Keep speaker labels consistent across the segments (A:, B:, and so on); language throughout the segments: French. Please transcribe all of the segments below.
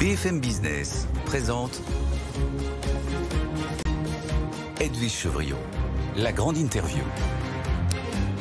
A: BFM Business présente Edwige Chevriot, la grande interview.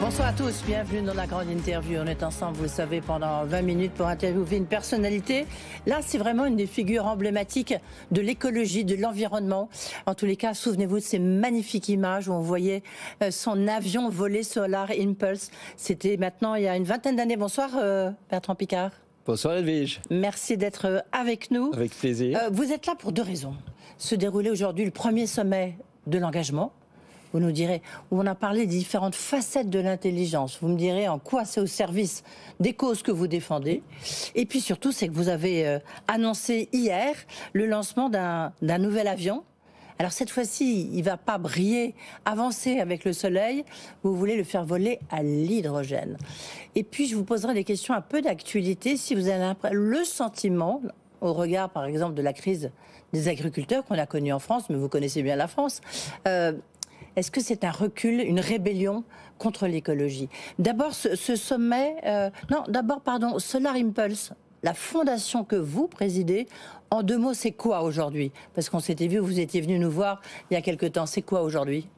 A: Bonsoir à tous, bienvenue dans la grande interview. On est ensemble, vous le savez, pendant 20 minutes pour interviewer une personnalité. Là, c'est vraiment une des figures emblématiques de l'écologie, de l'environnement. En tous les cas, souvenez-vous de ces magnifiques images où on voyait euh, son avion voler Solar Impulse. C'était maintenant il y a une vingtaine d'années. Bonsoir euh, Bertrand Picard.
B: Bonsoir Edwige.
A: Merci d'être avec nous.
B: Avec plaisir.
A: Euh, vous êtes là pour deux raisons. Se dérouler aujourd'hui le premier sommet de l'engagement. Vous nous direz, où on a parlé des différentes facettes de l'intelligence. Vous me direz en quoi c'est au service des causes que vous défendez. Et puis surtout, c'est que vous avez euh, annoncé hier le lancement d'un nouvel avion alors cette fois-ci, il va pas briller, avancer avec le soleil, vous voulez le faire voler à l'hydrogène. Et puis je vous poserai des questions un peu d'actualité si vous avez le sentiment au regard par exemple de la crise des agriculteurs qu'on a connue en France, mais vous connaissez bien la France. Euh, est-ce que c'est un recul, une rébellion contre l'écologie D'abord, ce, sommet, euh, non, d'abord, pardon, Solar Impulse, la fondation que vous présidez. En deux mots, c'est quoi aujourd'hui Parce qu'on s'était vu, vous étiez venu nous voir il y a quelque temps. C'est quoi aujourd'hui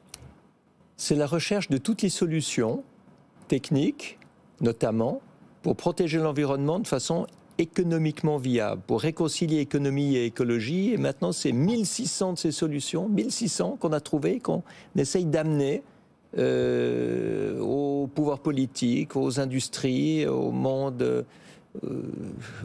B: C'est la recherche de toutes les solutions techniques, notamment, pour protéger l'environnement de façon économiquement viable, pour réconcilier économie et écologie. Et maintenant, c'est 1600 de ces solutions, 1600 qu'on a trouvées, qu'on essaye d'amener euh, aux pouvoirs politiques, aux industries, au monde euh, euh,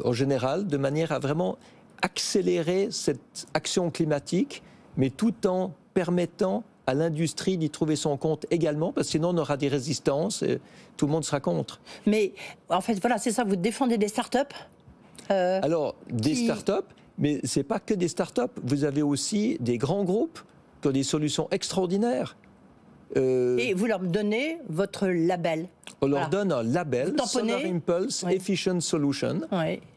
B: en général, de manière à vraiment accélérer cette action climatique, mais tout en permettant à l'industrie d'y trouver son compte également, parce que sinon on aura des résistances et tout le monde sera contre.
A: Mais en fait, voilà, c'est ça, vous défendez des startups.
B: Euh, Alors, des startups, start mais ce n'est pas que des startups. Vous avez aussi des grands groupes qui ont des solutions extraordinaires. Euh, et vous leur donnez votre label. On leur donne un label, Solar Impulse Efficient Solution.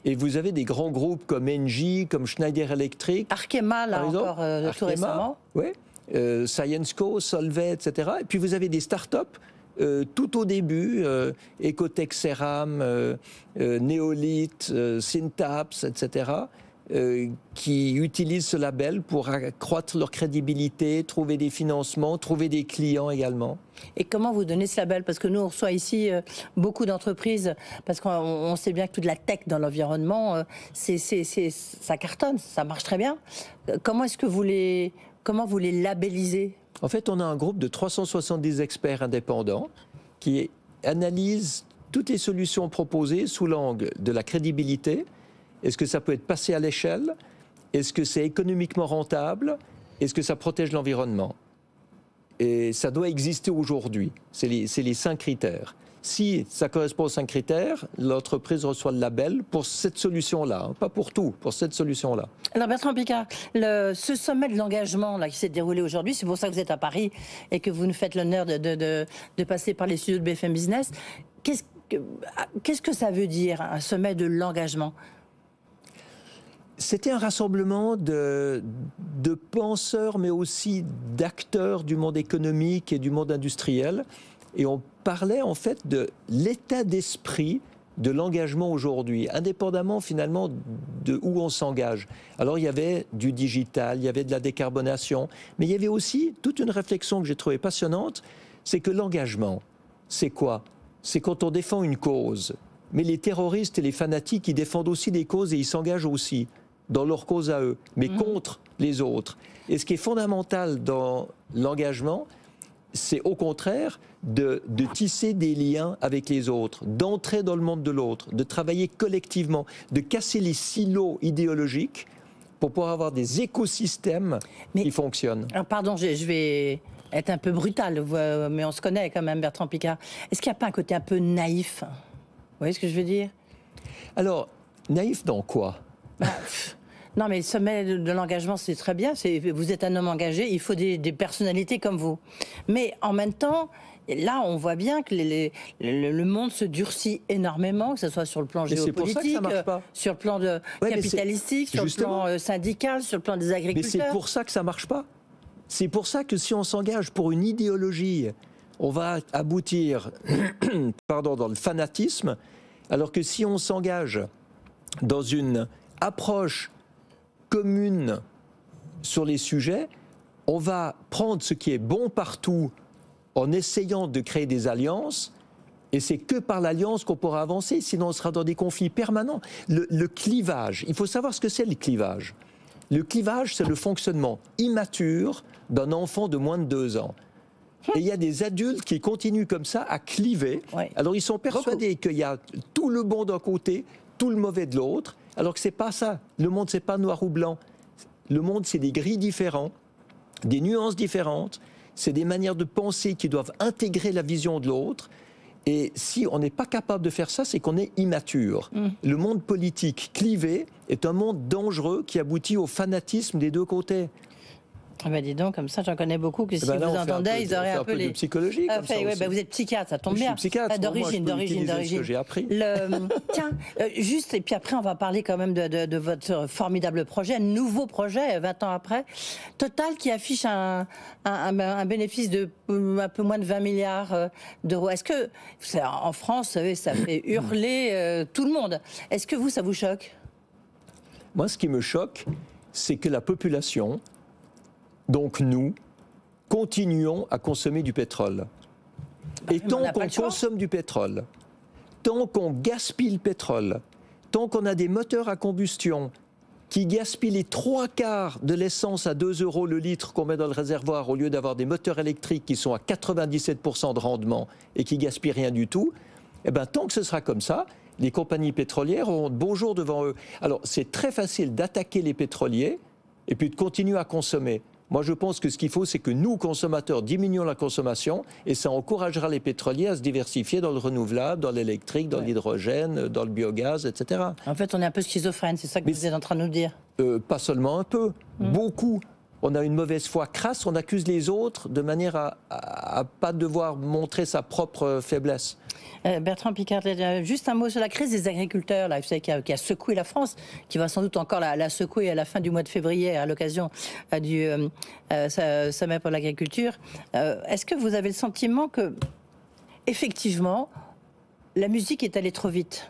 B: Et vous avez des grands groupes comme Engie, comme Schneider Electric. Arkema, là encore, euh, tout récemment. Oui. Euh, Scienceco, Solvay, etc. Et puis vous avez des start-up tout au début, Ecotech Ceram, Neolith, Syntaps, etc., euh, qui utilisent ce label pour accroître leur crédibilité, trouver des financements, trouver des clients également.
A: Et comment vous donnez ce label Parce que nous, on reçoit ici euh, beaucoup d'entreprises, parce qu'on sait bien que toute la tech dans l'environnement, euh, ça cartonne, ça marche très bien. Comment est-ce que vous les, comment vous les
B: labellisez En fait, on a un groupe de 370 experts indépendants qui analysent toutes les solutions proposées sous l'angle de la crédibilité, est-ce que ça peut être passé à l'échelle Est-ce que c'est économiquement rentable Est-ce que ça protège l'environnement Et ça doit exister aujourd'hui. C'est les, cinq critères. Si ça correspond aux cinq critères, l'entreprise reçoit le label pour cette solution-là, hein. pas pour tout, pour cette solution-là.
A: Alors Bertrand Picard, ce sommet de l'engagement qui s'est déroulé aujourd'hui, c'est pour ça que vous êtes à Paris et que vous nous faites l'honneur de, passer par les studios de BFM Business. Qu'est-ce que ça veut dire, un sommet de l'engagement
B: c'était un rassemblement de, penseurs, mais aussi d'acteurs du monde économique et du monde industriel. Et on parlait en fait de l'état d'esprit de l'engagement aujourd'hui, indépendamment finalement de où on s'engage. Alors il y avait du digital, il y avait de la décarbonation, mais il y avait aussi toute une réflexion que j'ai trouvée passionnante, c'est que l'engagement, c'est quoi C'est quand on défend une cause. Mais les terroristes et les fanatiques, ils défendent aussi des causes et ils s'engagent aussi dans leur cause à eux, mais mhm. contre les autres. Et ce qui est fondamental dans l'engagement, c'est au contraire de, tisser des liens avec les autres, d'entrer dans le monde de l'autre, de travailler collectivement, de casser les silos idéologiques pour pouvoir avoir des écosystèmes qui fonctionnent.
A: Alors pardon, je, je vais être un peu brutal, euh, mais on se connaît quand même, Bertrand Picard. Est-ce qu'il n'y a pas un côté un peu naïf Vous voyez ce que je veux dire
B: Alors, naïf dans quoi bah,
A: non, mais le sommet de l'engagement, c'est très bien. Vous êtes un homme engagé, il faut des, personnalités comme vous. Mais en même temps, là, on voit bien que le monde se durcit énormément, que ce soit sur le plan géopolitique, euh, sur le plan de capitalistique, sur le plan euh, syndical, sur le plan des agriculteurs. Mais c'est pour
B: ça que ça marche pas. C'est pour ça que si on s'engage pour une idéologie, on va aboutir pardon, dans le fanatisme, alors que si on s'engage dans une approche commune sur les sujets, on va prendre ce qui est bon partout en essayant de créer des alliances, et c'est que par l'alliance qu'on pourra avancer, sinon on sera dans des conflits permanents. Le, clivage, il faut savoir ce que c'est le clivage. Le clivage, c'est le fonctionnement immature d'un enfant de moins de deux ans. Et il y a des adultes qui continuent comme ça à cliver. Alors ils sont persuadés qu'il y a tout le bon d'un côté, tout le mauvais de l'autre. Alors que c'est pas ça. Le monde, c'est pas noir ou blanc. Le monde, c'est des gris différents, des nuances différentes, c'est des manières de penser qui doivent intégrer la vision de l'autre. Et si on n'est pas capable de faire ça, c'est qu'on est immature. Mm. Le monde politique clivé est un monde dangereux qui aboutit au fanatisme des deux côtés.
A: Ah bah dis donc, comme ça, j'en connais
B: beaucoup que eh si ben vous entendez, ils auraient Un peu de psychologie. Ah, comme ça bah, vous êtes psychiatre,
A: ça tombe bien. Suis psychiatre. d'origine, d'origine, d'origine. que j'ai appris. Euh, tiens, euh, juste, et puis après, on va parler quand même de, de, votre formidable projet, un nouveau projet, 20 euh, ans après. Total qui affiche un, un, ben, bénéfice de un peu moins de 20 milliards d'euros. Est-ce que, en France, ça fait hurler tout le monde. Est-ce que vous, ça vous choque
B: Moi, ce qui me choque, c'est que la population donc nous, continuons à consommer du pétrole. Et tant qu'on consomme du pétrole, tant qu'on gaspille le pétrole, tant qu'on a des moteurs à combustion qui gaspillent les trois quarts de l'essence à 2 euros le litre qu'on met dans le réservoir au lieu d'avoir des moteurs électriques qui sont à 97% de rendement et qui gaspillent rien du tout, eh ben, tant que ce sera comme ça, les compagnies pétrolières auront bonjour devant eux. Alors c'est très facile d'attaquer les pétroliers et puis de continuer à consommer. Moi, je pense que ce qu'il faut, c'est que nous, consommateurs, diminuons la consommation et ça encouragera les pétroliers à se diversifier dans le renouvelable, dans l'électrique, dans l'hydrogène, dans le biogaz, etc.
A: En fait, on est un peu schizophrène, c'est ça que vous êtes en train de nous dire
B: euh, Pas seulement un peu, mmh. beaucoup on a une mauvaise foi crasse, on accuse les autres de manière à, ne pas devoir montrer sa propre faiblesse.
A: Euh, Bertrand Picard, euh, juste un mot sur la crise des agriculteurs, qui, a, secoué la France, qui va sans doute encore la, secouer à la fin du mois de février à l'occasion euh, du sommet pour l'agriculture. Est-ce que vous avez le sentiment que, effectivement, la musique est allée trop vite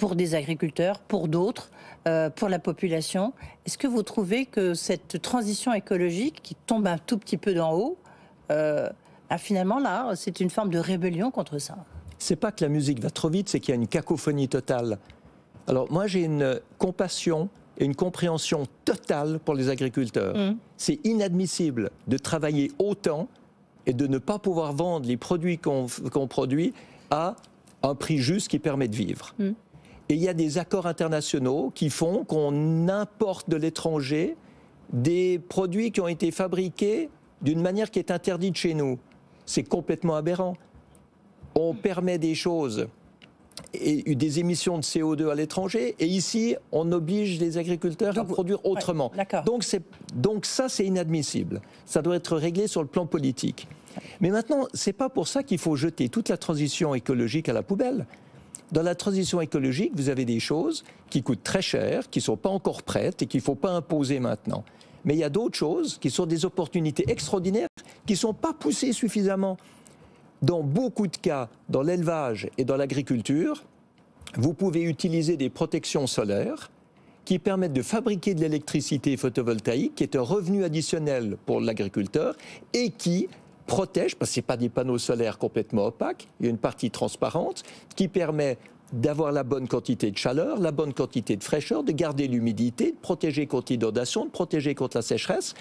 A: pour des agriculteurs, pour d'autres, euh, pour la population. Est-ce que vous trouvez que cette transition écologique qui tombe un tout petit peu d'en haut, euh, finalement là, c'est une forme de rébellion contre ça
B: C'est pas que la musique va trop vite, c'est qu'il y a une cacophonie totale. Alors moi j'ai une compassion et une compréhension totale pour les agriculteurs. Mmh. C'est inadmissible de travailler autant et de ne pas pouvoir vendre les produits qu'on produit à un prix juste qui permet de vivre. Mmh. Et il y a des accords internationaux qui font qu'on importe de l'étranger des produits qui ont été fabriqués d'une manière qui est interdite chez nous. C'est complètement aberrant. On permet des choses et des émissions de CO2 à l'étranger, et ici, on oblige les agriculteurs à produire autrement. donc, donc ça, c'est inadmissible. Ça doit être réglé sur le plan politique. Mais maintenant, c'est pas pour ça qu'il faut jeter toute la transition écologique à la poubelle. Dans la transition écologique, vous avez des choses qui coûtent très cher, qui ne sont pas encore prêtes et qu'il ne faut pas imposer maintenant. Mais il y a d'autres choses qui sont des opportunités extraordinaires qui ne sont pas poussées suffisamment. Dans beaucoup de cas, dans l'élevage et dans l'agriculture, vous pouvez utiliser des protections solaires qui permettent de fabriquer de l'électricité photovoltaïque, qui est un revenu additionnel pour l'agriculteur et qui protège, parce que ce pas des panneaux solaires complètement opaques, il y a une partie transparente qui permet d'avoir la bonne quantité de chaleur, la bonne quantité de fraîcheur, de garder l'humidité, de protéger contre l'inondation, de protéger contre la sécheresse.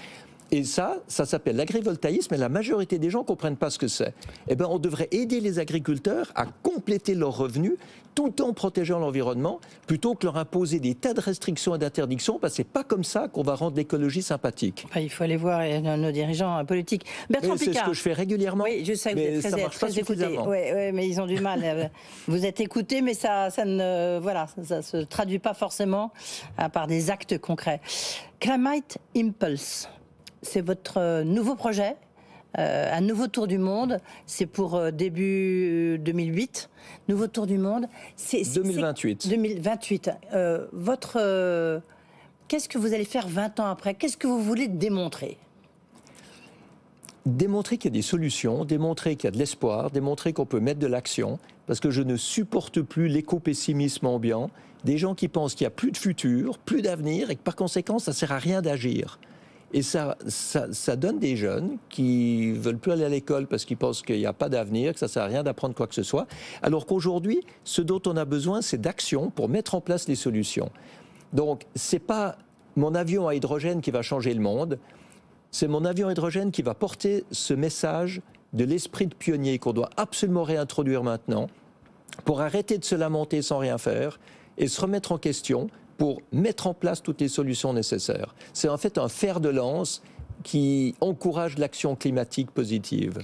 B: Et ça, ça s'appelle l'agrivoltaïsme et la majorité des gens ne comprennent pas ce que c'est. Eh bien, on devrait aider les agriculteurs à compléter leurs revenus tout en protégeant l'environnement plutôt que leur imposer des tas de restrictions et d'interdictions parce que ce pas comme ça qu'on va rendre l'écologie sympathique.
A: il faut aller voir euh, nos dirigeants euh, politiques. Bertrand C'est ce que je fais
B: régulièrement. Oui, je sais que mais vous êtes très, très
A: Oui, mais ils ont du mal. Euh, vous êtes écouté, mais ça, ça ne voilà, ça se traduit pas forcément par des actes concrets. Climate Impulse, c'est votre euh, nouveau projet euh, un nouveau tour du monde, c'est pour euh, début 2008. Nouveau tour du monde, c'est 2028. 2028. votre, qu'est-ce que vous allez faire 20 ans après Qu'est-ce que vous voulez démontrer
B: Démontrer qu'il y a des solutions, démontrer qu'il y a de l'espoir, démontrer qu'on peut mettre de l'action, parce que je ne supporte plus l'éco-pessimisme ambiant, des gens qui pensent qu'il n'y a plus de futur, plus d'avenir, et que par conséquent, ça ne sert à rien d'agir. Et ça, ça, donne des jeunes qui veulent plus aller à l'école parce qu'ils pensent qu'il n'y a pas d'avenir, que ça sert à rien d'apprendre quoi que ce soit. Alors qu'aujourd'hui, ce dont on a besoin, c'est d'action pour mettre en place les solutions. Donc, c'est pas mon avion à hydrogène qui va changer le monde. C'est mon avion à hydrogène qui va porter ce message de l'esprit de pionnier qu'on doit absolument réintroduire maintenant pour arrêter de se lamenter sans rien faire et se remettre en question pour mettre en place toutes les solutions nécessaires. C'est en fait un fer de lance qui encourage l'action climatique positive.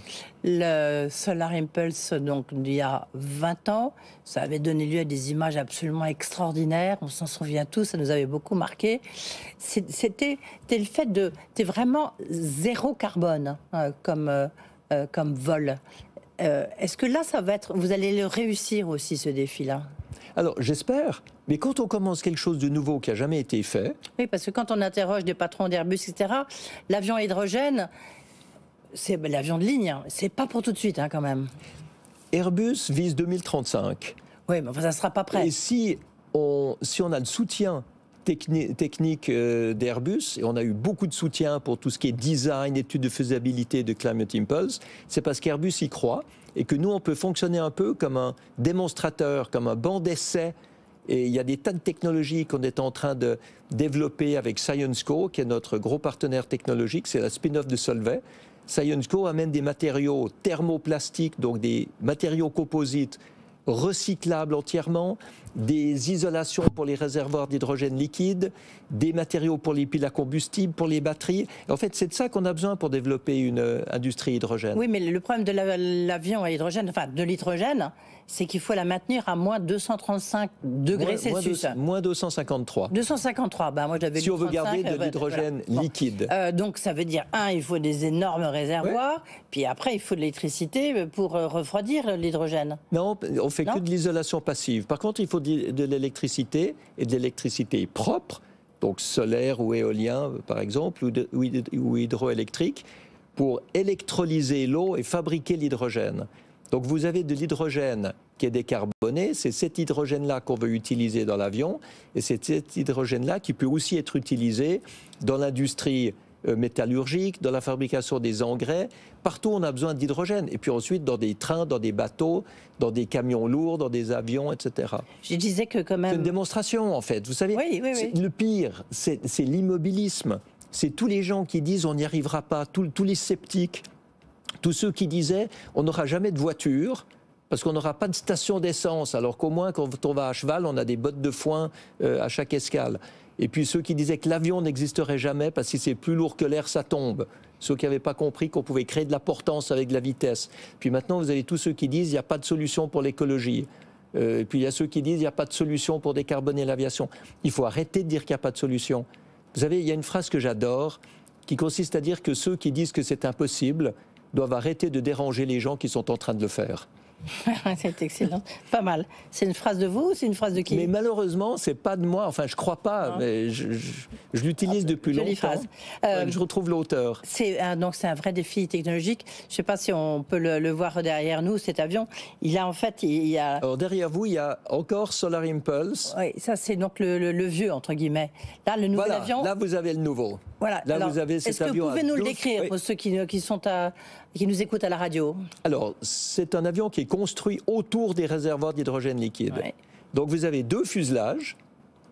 A: Le Solar Impulse, donc il y a 20 ans, ça avait donné lieu à des images absolument extraordinaires. On s'en souvient tous, ça nous avait beaucoup marqué. C'était le fait de, es vraiment zéro carbone hein, comme euh, euh, comme vol. Euh, est-ce que là, ça va être, vous allez le réussir
B: aussi ce défi-là alors j'espère, mais quand on commence quelque chose de nouveau qui n'a jamais été fait.
A: Oui, parce que quand on interroge des patrons d'Airbus, etc., l'avion hydrogène, c'est ben, l'avion de ligne, hein, c'est pas pour tout de suite hein, quand même.
B: Airbus vise 2035. Oui, mais ça ne sera pas prêt. Et si on, si on a le soutien technique euh, d'Airbus, et on a eu beaucoup de soutien pour tout ce qui est design, études de faisabilité de Climate Impulse, c'est parce qu'Airbus y croit et que nous, on peut fonctionner un peu comme un démonstrateur, comme un banc d'essai. Et il y a des tas de technologies qu'on est en train de développer avec ScienceCo, qui est notre gros partenaire technologique, c'est la spin-off de Solvay. ScienceCo amène des matériaux thermoplastiques, donc des matériaux composites recyclables entièrement, des isolations pour les réservoirs d'hydrogène liquide, des matériaux pour les piles à combustible, pour les batteries. En fait, c'est de ça qu'on a besoin pour développer une euh, industrie hydrogène.
A: Oui, mais le problème de l'avion à hydrogène, enfin de l'hydrogène, c'est qu'il faut la maintenir à moins 235 degrés Celsius.
B: Moins, 253.
A: 253, bah moi j'avais Si on veut garder euh, de bah, l'hydrogène
B: liquide.
A: Euh, donc ça veut dire, un, il faut des énormes réservoirs, puis après il faut de l'électricité euh, pour refroidir l'hydrogène.
B: Non, on fait que de l'isolation passive. Par contre, il faut de l'électricité, et de l'électricité propre, donc solaire ou éolien par exemple, ou, ou hydroélectrique, pour électrolyser l'eau et fabriquer l'hydrogène. Donc vous avez de l'hydrogène qui est décarboné, c'est cet hydrogène-là qu'on veut utiliser dans l'avion, et c'est cet hydrogène-là qui peut aussi être utilisé dans l'industrie euh, métallurgique, dans la fabrication des engrais. Partout, on a besoin d'hydrogène. Et puis ensuite, dans des trains, dans des bateaux, dans des camions lourds, dans des avions, etc. Je disais que quand même... C'est une démonstration, en fait. Vous savez, oui, le pire, c'est l'immobilisme. C'est tous les gens qui disent on n'y arrivera pas, tous les sceptiques tous ceux qui disaient on n'aura jamais de voiture parce qu'on n'aura pas de station d'essence, alors qu'au moins quand on va à cheval, on a des bottes de foin euh, à chaque escale. Et puis ceux qui disaient que l'avion n'existerait jamais parce que si c'est plus lourd que l'air, ça tombe. Ceux qui n'avaient pas compris qu'on pouvait créer de la portance avec de la vitesse. Puis maintenant, vous avez tous ceux qui disent il n'y a pas de solution pour l'écologie. Euh, et puis il y a ceux qui disent il n'y a pas de solution pour décarboner l'aviation. Il faut arrêter de dire qu'il n'y a pas de solution. Vous savez, il y a une phrase que j'adore qui consiste à dire que ceux qui disent que c'est impossible, doivent arrêter de déranger les gens qui sont en train de le faire.
A: c'est excellent. Pas mal. C'est une phrase de vous ou c'est une phrase de qui Mais
B: malheureusement, c'est pas de moi. Enfin, je crois pas. Ah. Mais je, l'utilise ah, depuis longtemps. Phrase. Euh, je retrouve l'auteur.
A: C'est un, donc c'est un vrai défi technologique. Je sais pas si on peut le, voir derrière nous cet avion. Il a en fait, il a. Alors
B: derrière vous, il y a encore Solar Impulse. Oui, ça c'est donc le, vieux entre guillemets. Là, le nouvel avion. Là, vous avez le nouveau. Voilà. Là, vous avez cet Est-ce que vous pouvez nous le décrire
A: pour ceux qui, qui sont à, qui nous écoutent à la radio
B: Alors, c'est un avion qui construit autour des réservoirs d'hydrogène liquide. Donc vous avez deux fuselages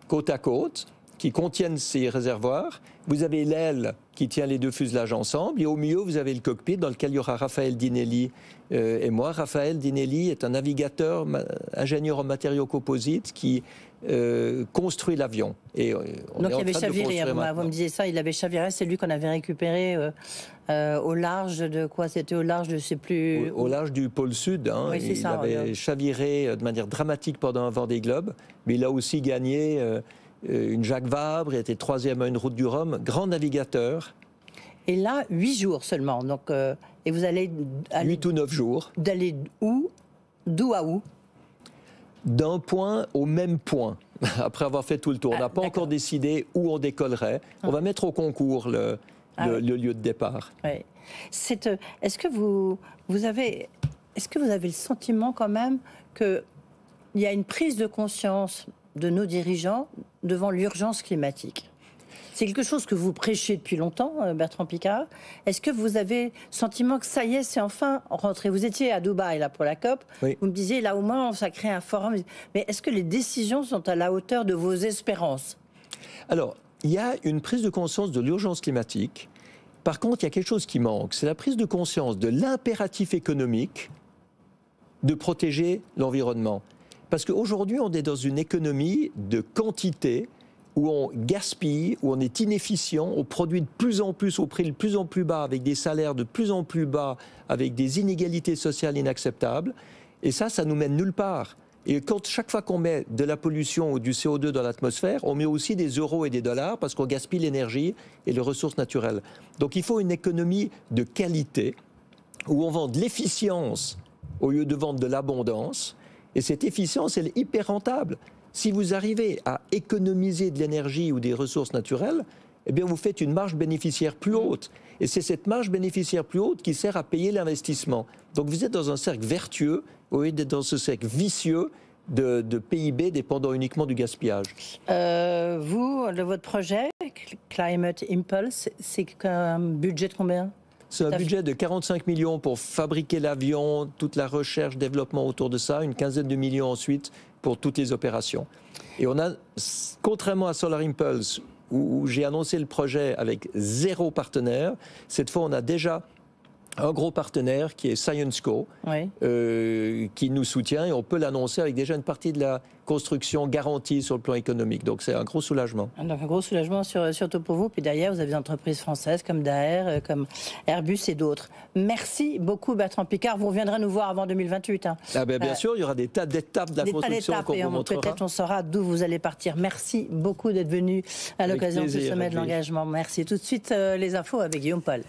B: côte à côte qui contiennent ces réservoirs. Vous avez l'aile qui tient les deux fuselages ensemble. Et au milieu, vous avez le cockpit dans lequel il y aura Raphaël Dinelli euh, et moi. Raphaël Dinelli est un navigateur, ingénieur en matériaux composites qui euh, construit l'avion. Et euh, Donc il avait chaviré, hein, vous me
A: disiez ça, il avait chaviré, c'est lui qu'on avait récupéré au large de quoi C'était au large de, je plus. Au,
B: large du pôle sud, hein, il avait chaviré de manière dramatique pendant un Vendée Globe, mais il a aussi gagné euh, une Jacques Vabre, il était troisième à une route du Rhum, grand navigateur.
A: Et là, huit jours seulement. Donc, euh, et vous allez. Huit
B: ou neuf jours. D'aller où D'où à où D'un point au même point, après avoir fait tout le tour. on ah, n'a pas encore décidé où on décollerait. On va ah. mettre au concours le, ah lieu de départ. est
A: euh, que vous, Est-ce que vous avez le sentiment quand même qu'il y a une prise de conscience de nos dirigeants devant l'urgence climatique. C'est quelque chose que vous prêchez depuis longtemps, euh, Bertrand Picard. Est-ce que vous avez sentiment que ça y est, c'est enfin rentré Vous étiez à Dubaï là pour la COP. Vous me disiez là au moins ça crée un forum. Mais est-ce que les décisions sont à la hauteur de vos espérances
B: Alors, il y a une prise de conscience de l'urgence climatique. Par contre, il y a quelque chose qui manque, c'est la prise de conscience de l'impératif économique de protéger l'environnement. Parce qu'aujourd'hui, on est dans une économie de quantité où on gaspille, où on est inefficient, on produit de plus en plus au prix de plus en plus bas, avec des salaires de plus en plus bas, avec des inégalités sociales inacceptables. Et ça, ça nous mène nulle part. Et quand chaque fois qu'on met de la pollution ou du CO2 dans l'atmosphère, on met aussi des euros et des dollars parce qu'on gaspille l'énergie et les ressources naturelles. Donc il faut une économie de qualité où on vend de l'efficience au lieu de vendre de l'abondance et cette efficience, elle est hyper rentable. Si vous arrivez à économiser de l'énergie ou des ressources naturelles, eh bien vous faites une marge bénéficiaire plus haute. Et c'est cette marge bénéficiaire plus haute qui sert à payer l'investissement. Donc vous êtes dans un cercle vertueux, au lieu d'être dans ce cercle vicieux de, PIB dépendant uniquement du gaspillage.
A: Euh, vous, votre projet, Climate Impulse, c'est un budget de combien c'est un budget
B: de 45 millions pour fabriquer l'avion, toute la recherche, développement autour de ça, une quinzaine de millions ensuite pour toutes les opérations. Et on a, contrairement à Solar Impulse, où, j'ai annoncé le projet avec zéro partenaire, cette fois on a déjà un gros partenaire qui est ScienceCo, oui. Euh, qui nous soutient et on peut l'annoncer avec déjà une partie de la construction garantie sur le plan économique. Donc c'est un gros soulagement.
A: un gros soulagement surtout pour vous. Puis derrière, vous avez des entreprises françaises comme Daer, euh, comme Airbus et d'autres. Merci beaucoup Bertrand Picard. Vous reviendrez nous voir avant 2028. Hein. Ah
B: ben, bien euh, sûr, il y aura des tas d'étapes de la construction qu'on vous montrera. Peut-être
A: on saura d'où vous allez partir. Merci beaucoup d'être venu à l'occasion du sommet de l'engagement. Merci. Tout de suite, les infos avec Guillaume Paul.